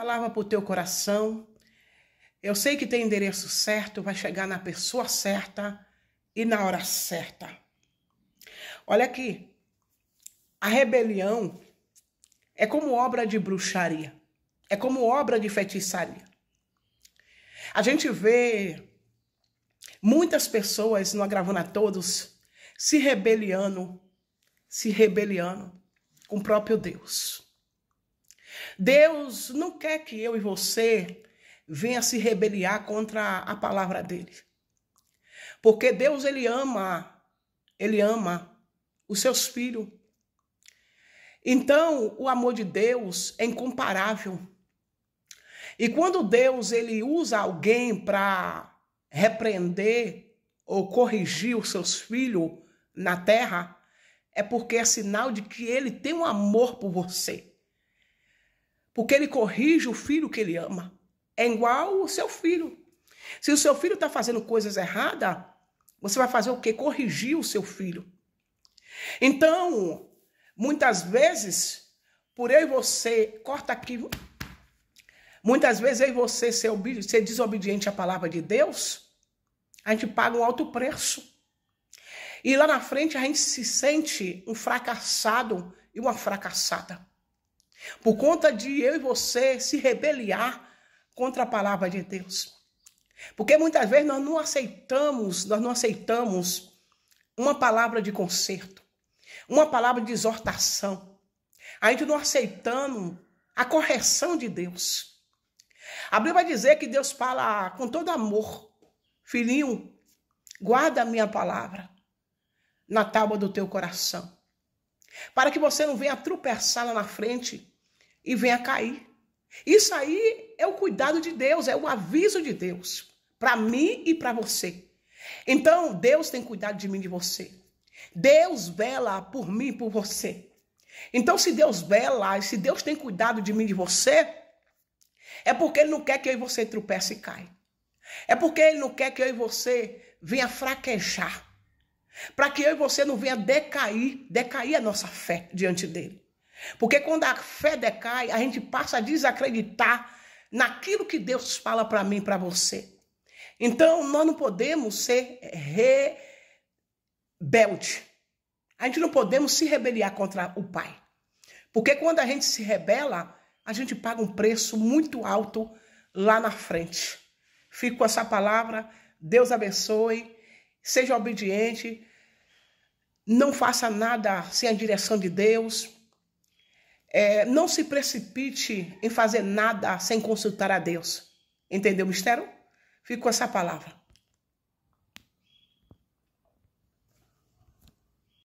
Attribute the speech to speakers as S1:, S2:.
S1: palavra para o teu coração. Eu sei que tem endereço certo, vai chegar na pessoa certa e na hora certa. Olha aqui, a rebelião é como obra de bruxaria, é como obra de feitiçaria. A gente vê muitas pessoas, não agravando a todos, se rebeliando, se rebeliando com o próprio Deus. Deus não quer que eu e você venha se rebeliar contra a palavra dele. Porque Deus ele ama, ele ama os seus filhos. Então, o amor de Deus é incomparável. E quando Deus ele usa alguém para repreender ou corrigir os seus filhos na terra, é porque é sinal de que ele tem um amor por você. Porque ele corrige o filho que ele ama. É igual o seu filho. Se o seu filho está fazendo coisas erradas, você vai fazer o quê? Corrigir o seu filho. Então, muitas vezes, por eu e você, corta aqui. Muitas vezes eu e você ser, ser desobediente à palavra de Deus, a gente paga um alto preço. E lá na frente a gente se sente um fracassado e uma fracassada. Por conta de eu e você se rebeliar contra a palavra de Deus. Porque muitas vezes nós não aceitamos, nós não aceitamos uma palavra de conserto, uma palavra de exortação. A gente não aceitando a correção de Deus. A Bíblia vai dizer que Deus fala com todo amor: Filhinho, guarda a minha palavra na tábua do teu coração. Para que você não venha tropeçar lá na frente e venha cair. Isso aí é o cuidado de Deus, é o aviso de Deus para mim e para você. Então, Deus tem cuidado de mim e de você. Deus vela por mim e por você. Então, se Deus vela e se Deus tem cuidado de mim e de você, é porque Ele não quer que eu e você tropece e caia. É porque Ele não quer que eu e você venha fraquejar para que eu e você não venha decair, decair a nossa fé diante dele. Porque quando a fé decai, a gente passa a desacreditar naquilo que Deus fala para mim, para você. Então, nós não podemos ser rebelde. A gente não podemos se rebeliar contra o Pai. Porque quando a gente se rebela, a gente paga um preço muito alto lá na frente. Fico com essa palavra. Deus abençoe. Seja obediente não faça nada sem a direção de Deus, é, não se precipite em fazer nada sem consultar a Deus. Entendeu o mistério? Ficou essa palavra.